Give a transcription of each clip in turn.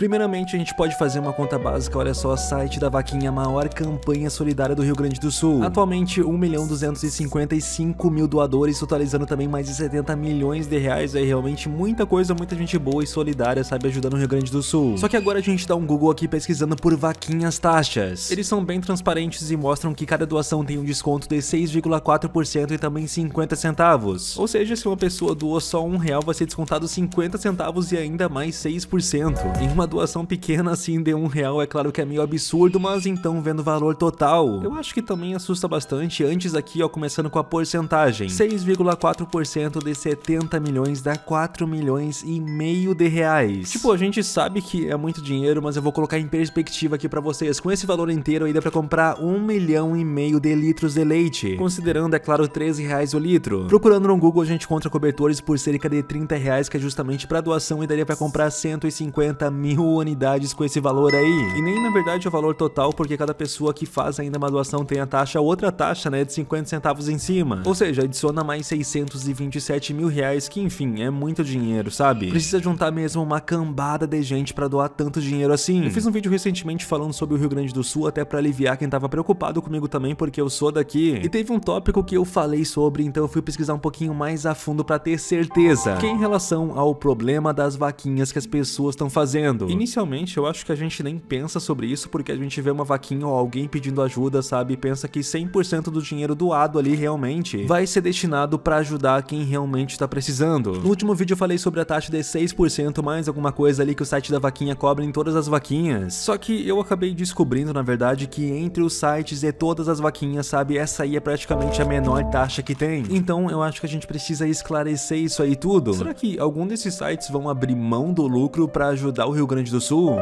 Primeiramente, a gente pode fazer uma conta básica, olha só, site da Vaquinha, maior campanha solidária do Rio Grande do Sul. Atualmente, 1 milhão 255 mil doadores, totalizando também mais de 70 milhões de reais, é realmente muita coisa, muita gente boa e solidária, sabe, ajudando o Rio Grande do Sul. Só que agora a gente dá um Google aqui pesquisando por Vaquinhas Taxas. Eles são bem transparentes e mostram que cada doação tem um desconto de 6,4% e também 50 centavos. Ou seja, se uma pessoa doou só um real, vai ser descontado 50 centavos e ainda mais 6%. Em uma doação pequena assim de um real é claro que é meio absurdo, mas então vendo o valor total, eu acho que também assusta bastante. Antes aqui, ó, começando com a porcentagem, 6,4% de 70 milhões dá 4 milhões e meio de reais. Tipo, a gente sabe que é muito dinheiro, mas eu vou colocar em perspectiva aqui para vocês. Com esse valor inteiro aí dá para comprar 1 milhão e meio de litros de leite, considerando, é claro, 13 reais o litro. Procurando no Google a gente encontra cobertores por cerca de 30 reais, que é justamente para doação e daria pra comprar 150 mil mil unidades com esse valor aí. E nem na verdade o valor total, porque cada pessoa que faz ainda uma doação tem a taxa, outra taxa, né, de 50 centavos em cima. Ou seja, adiciona mais 627 mil reais, que enfim, é muito dinheiro, sabe? Precisa juntar mesmo uma cambada de gente para doar tanto dinheiro assim. Eu fiz um vídeo recentemente falando sobre o Rio Grande do Sul, até para aliviar quem tava preocupado comigo também, porque eu sou daqui. E teve um tópico que eu falei sobre, então eu fui pesquisar um pouquinho mais a fundo para ter certeza. Que é em relação ao problema das vaquinhas que as pessoas estão fazendo. Inicialmente, eu acho que a gente nem pensa sobre isso porque a gente vê uma vaquinha ou alguém pedindo ajuda, sabe? E pensa que 100% do dinheiro doado ali realmente vai ser destinado para ajudar quem realmente tá precisando. No último vídeo eu falei sobre a taxa de 6% mais alguma coisa ali que o site da vaquinha cobra em todas as vaquinhas. Só que eu acabei descobrindo, na verdade, que entre os sites e todas as vaquinhas, sabe, essa aí é praticamente a menor taxa que tem. Então eu acho que a gente precisa esclarecer isso aí tudo. Será que algum desses sites vão abrir mão do lucro para ajudar o Rio Grande do Sul.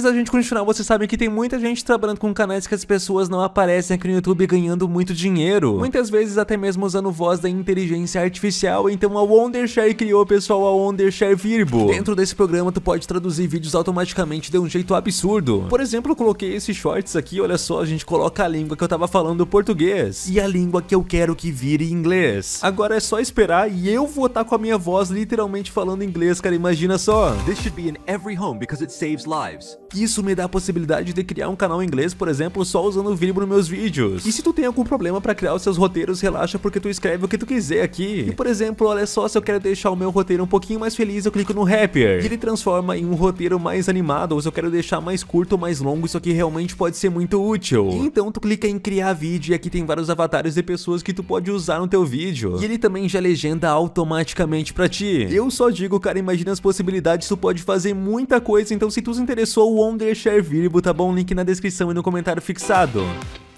antes da gente continuar, você sabe que tem muita gente trabalhando com canais que as pessoas não aparecem aqui no YouTube ganhando muito dinheiro. Muitas vezes até mesmo usando voz da inteligência artificial, então a Wondershare criou, pessoal, a Wondershare Virbo. Dentro desse programa, tu pode traduzir vídeos automaticamente de um jeito absurdo. Por exemplo, eu coloquei esses shorts aqui, olha só, a gente coloca a língua que eu tava falando português e a língua que eu quero que vire inglês. Agora é só esperar e eu vou estar tá com a minha voz literalmente falando inglês, cara, imagina só. This should be in every home because it saves lives que isso me dá a possibilidade de criar um canal em inglês, por exemplo, só usando o Vibro nos meus vídeos. E se tu tem algum problema para criar os seus roteiros, relaxa porque tu escreve o que tu quiser aqui. E por exemplo, olha só, se eu quero deixar o meu roteiro um pouquinho mais feliz, eu clico no Rapper. E ele transforma em um roteiro mais animado, ou se eu quero deixar mais curto ou mais longo, isso aqui realmente pode ser muito útil. E então tu clica em criar vídeo e aqui tem vários avatares de pessoas que tu pode usar no teu vídeo. E ele também já legenda automaticamente pra ti. Eu só digo, cara, imagina as possibilidades, tu pode fazer muita coisa, então se tu se interessou, Wondershare Virbo, tá bom? Link na descrição e no comentário fixado.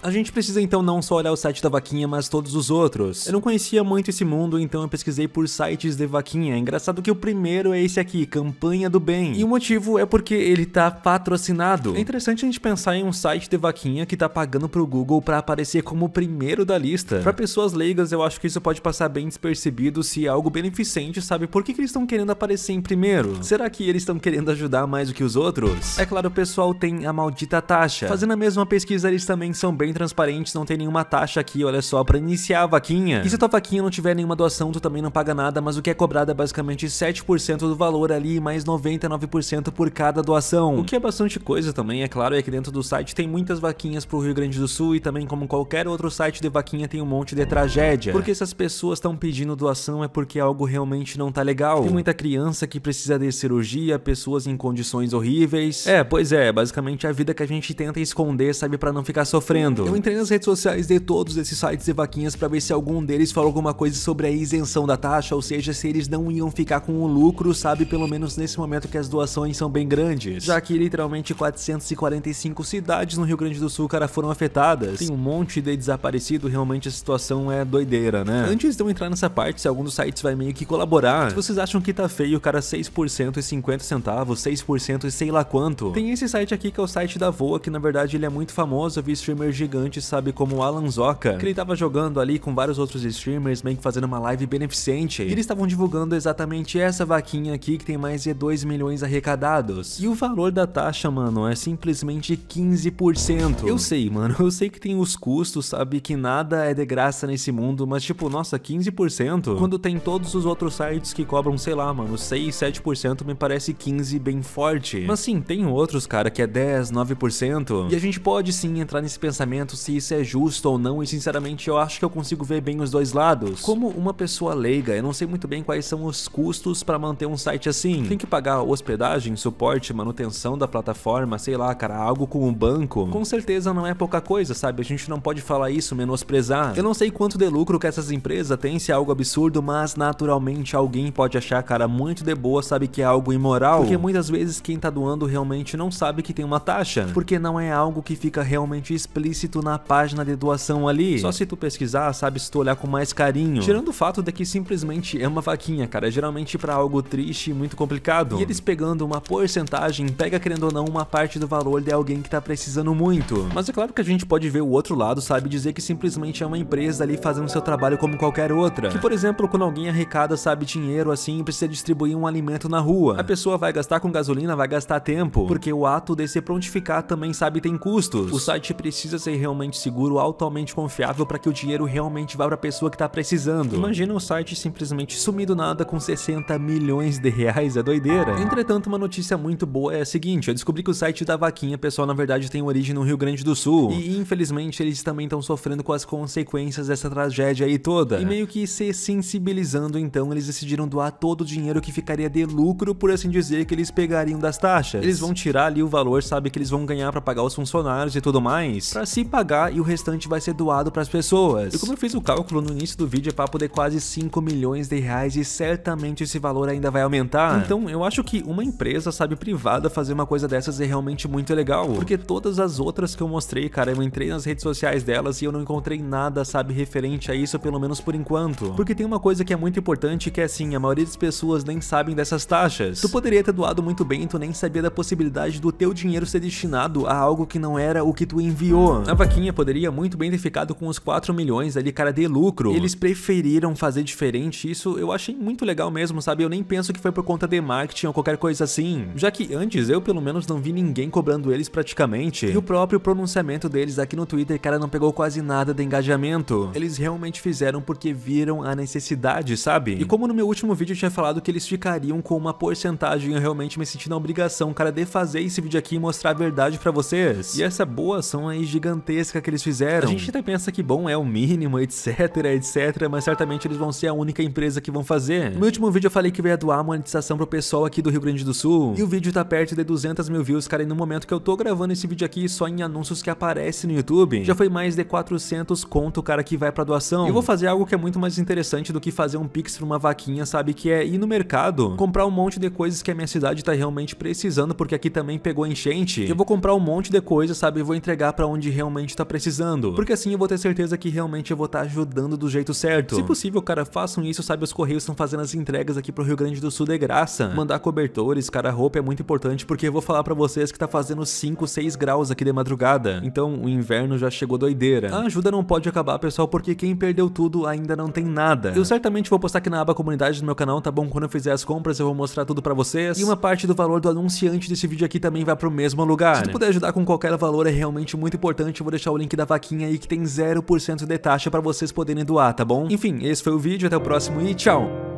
A gente precisa então não só olhar o site da vaquinha, mas todos os outros. Eu não conhecia muito esse mundo, então eu pesquisei por sites de vaquinha. É engraçado que o primeiro é esse aqui, Campanha do Bem. E o motivo é porque ele tá patrocinado. É interessante a gente pensar em um site de vaquinha que tá pagando pro Google para aparecer como o primeiro da lista. Para pessoas leigas, eu acho que isso pode passar bem despercebido se é algo beneficente, sabe? Por que, que eles estão querendo aparecer em primeiro? Será que eles estão querendo ajudar mais do que os outros? É claro, o pessoal tem a maldita taxa. Fazendo a mesma pesquisa, eles também são bem bem transparentes, não tem nenhuma taxa aqui, olha só, para iniciar a vaquinha. E se tua vaquinha não tiver nenhuma doação, tu também não paga nada, mas o que é cobrado é basicamente 7% do valor ali, mais 99% por cada doação. O que é bastante coisa também, é claro, é que dentro do site tem muitas vaquinhas pro Rio Grande do Sul e também como qualquer outro site de vaquinha tem um monte de tragédia. Porque se as pessoas estão pedindo doação é porque algo realmente não tá legal. Tem muita criança que precisa de cirurgia, pessoas em condições horríveis. É, pois é, basicamente é a vida que a gente tenta esconder, sabe, para não ficar sofrendo. Eu entrei nas redes sociais de todos esses sites de vaquinhas para ver se algum deles falou alguma coisa sobre a isenção da taxa, ou seja, se eles não iam ficar com o lucro, sabe? Pelo menos nesse momento que as doações são bem grandes. Já que literalmente 445 cidades no Rio Grande do Sul, cara, foram afetadas. Tem um monte de desaparecido, realmente a situação é doideira, né? Antes de eu entrar nessa parte, se algum dos sites vai meio que colaborar, se vocês acham que tá feio, cara, 6% e 50 centavos, 6% e sei lá quanto. Tem esse site aqui que é o site da Voa, que na verdade ele é muito famoso, eu vi streamer gigante gigante, sabe, como o Alan Zoka, que ele tava jogando ali com vários outros streamers, meio que fazendo uma live beneficente. E eles estavam divulgando exatamente essa vaquinha aqui, que tem mais de 2 milhões arrecadados. E o valor da taxa, mano, é simplesmente 15%. Eu sei, mano, eu sei que tem os custos, sabe, que nada é de graça nesse mundo, mas tipo, nossa, 15%? Quando tem todos os outros sites que cobram, sei lá, mano, 6, 7%, me parece 15% bem forte. Mas sim, tem outros, cara, que é 10, 9%. E a gente pode sim entrar nesse pensamento se isso é justo ou não, e sinceramente eu acho que eu consigo ver bem os dois lados. Como uma pessoa leiga, eu não sei muito bem quais são os custos para manter um site assim. Tem que pagar hospedagem, suporte, manutenção da plataforma, sei lá, cara, algo com um banco. Com certeza não é pouca coisa, sabe? A gente não pode falar isso, menosprezar. Eu não sei quanto de lucro que essas empresas têm, se é algo absurdo, mas naturalmente alguém pode achar, cara, muito de boa, sabe que é algo imoral. Porque muitas vezes quem tá doando realmente não sabe que tem uma taxa, porque não é algo que fica realmente explícito na página de doação ali. Só se tu pesquisar, sabe, se tu olhar com mais carinho. Tirando o fato de que simplesmente é uma vaquinha, cara, é geralmente para algo triste e muito complicado. E eles pegando uma porcentagem, pega querendo ou não uma parte do valor de alguém que tá precisando muito. Mas é claro que a gente pode ver o outro lado, sabe, dizer que simplesmente é uma empresa ali fazendo seu trabalho como qualquer outra. Que, por exemplo, quando alguém arrecada, sabe, dinheiro assim, precisa distribuir um alimento na rua. A pessoa vai gastar com gasolina, vai gastar tempo, porque o ato de se prontificar também, sabe, tem custos. O site precisa ser ser realmente seguro, altamente confiável para que o dinheiro realmente vá para a pessoa que está precisando. Imagina um site simplesmente sumido nada com 60 milhões de reais, é doideira. Entretanto, uma notícia muito boa é a seguinte, eu descobri que o site da Vaquinha pessoal na verdade tem origem no Rio Grande do Sul e infelizmente eles também estão sofrendo com as consequências dessa tragédia aí toda. E meio que se sensibilizando então, eles decidiram doar todo o dinheiro que ficaria de lucro, por assim dizer, que eles pegariam das taxas. Eles vão tirar ali o valor, sabe, que eles vão ganhar para pagar os funcionários e tudo mais, para se pagar e o restante vai ser doado para as pessoas. E como eu fiz o cálculo no início do vídeo é para poder quase 5 milhões de reais e certamente esse valor ainda vai aumentar. Então eu acho que uma empresa, sabe, privada fazer uma coisa dessas é realmente muito legal. Porque todas as outras que eu mostrei, cara, eu entrei nas redes sociais delas e eu não encontrei nada, sabe, referente a isso, pelo menos por enquanto. Porque tem uma coisa que é muito importante que é assim, a maioria das pessoas nem sabem dessas taxas. Tu poderia ter doado muito bem, tu nem sabia da possibilidade do teu dinheiro ser destinado a algo que não era o que tu enviou. A vaquinha poderia muito bem ter ficado com os 4 milhões ali, cara, de lucro. Eles preferiram fazer diferente, isso eu achei muito legal mesmo, sabe? Eu nem penso que foi por conta de marketing ou qualquer coisa assim, já que antes eu pelo menos não vi ninguém cobrando eles praticamente. E o próprio pronunciamento deles aqui no Twitter, cara, não pegou quase nada de engajamento. Eles realmente fizeram porque viram a necessidade, sabe? E como no meu último vídeo eu tinha falado que eles ficariam com uma porcentagem, eu realmente me senti na obrigação, cara, de fazer esse vídeo aqui e mostrar a verdade pra vocês. E essa boa ação aí gigantesca gigantesca que eles fizeram. A gente até pensa que bom é o mínimo, etc, etc, mas certamente eles vão ser a única empresa que vão fazer. No último vídeo eu falei que veio ia doar a monetização pro pessoal aqui do Rio Grande do Sul, e o vídeo tá perto de 200 mil views, cara, e no momento que eu tô gravando esse vídeo aqui só em anúncios que aparecem no YouTube, já foi mais de 400 conto, cara, que vai pra doação. Eu vou fazer algo que é muito mais interessante do que fazer um pix pra uma vaquinha, sabe, que é ir no mercado, comprar um monte de coisas que a minha cidade tá realmente precisando, porque aqui também pegou enchente. Eu vou comprar um monte de coisa, sabe, e vou entregar pra onde realmente realmente tá precisando. Porque assim eu vou ter certeza que realmente eu vou estar tá ajudando do jeito certo. Se possível, cara, façam isso, sabe? Os Correios estão fazendo as entregas aqui pro Rio Grande do Sul de graça. Hum. Mandar cobertores, cara, roupa é muito importante, porque eu vou falar pra vocês que tá fazendo 5, 6 graus aqui de madrugada. Então o inverno já chegou doideira. A ajuda não pode acabar, pessoal, porque quem perdeu tudo ainda não tem nada. Eu certamente vou postar aqui na aba comunidade do meu canal, tá bom? Quando eu fizer as compras, eu vou mostrar tudo pra vocês. E uma parte do valor do anunciante desse vídeo aqui também vai pro mesmo lugar. Se tu puder ajudar com qualquer valor, é realmente muito importante eu vou deixar o link da vaquinha aí que tem 0% de taxa para vocês poderem doar, tá bom? Enfim, esse foi o vídeo, até o próximo e tchau!